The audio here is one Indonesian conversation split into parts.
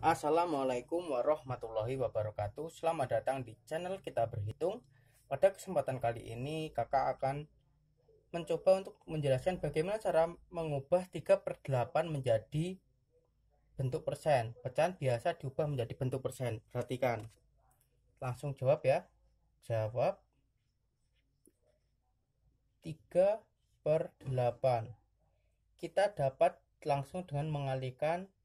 Assalamualaikum warahmatullahi wabarakatuh Selamat datang di channel kita berhitung Pada kesempatan kali ini kakak akan mencoba untuk menjelaskan bagaimana cara mengubah 3 per 8 menjadi bentuk persen Pecahan biasa diubah menjadi bentuk persen Perhatikan Langsung jawab ya Jawab 3 per 8 kita dapat langsung dengan mengalihkan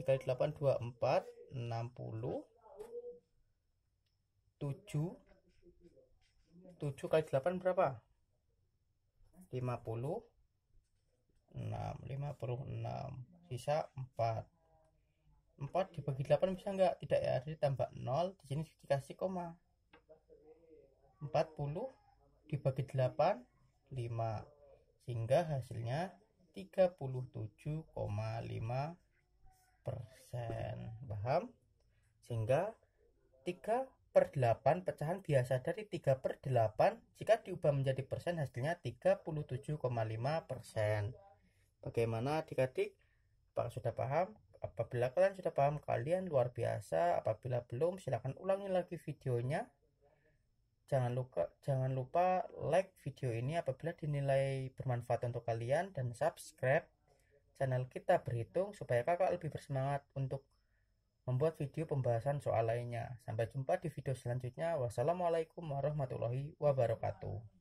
dikali 8 24 60 7 7 kali 8 berapa 50 6 56 sisa 4 4 dibagi 8 bisa enggak tidak ya jadi tambah 0 di sini dikasih koma 40 dibagi 8 5 sehingga hasilnya 37,5 persen paham sehingga 3 per 8 pecahan biasa dari 3 per 8 jika diubah menjadi persen hasilnya 37,5 persen bagaimana adik-adik apakah sudah paham apabila kalian sudah paham kalian luar biasa apabila belum silahkan ulangi lagi videonya jangan lupa jangan lupa like video ini apabila dinilai bermanfaat untuk kalian dan subscribe channel kita berhitung supaya kakak lebih bersemangat untuk membuat video pembahasan soal lainnya. Sampai jumpa di video selanjutnya. Wassalamualaikum warahmatullahi wabarakatuh.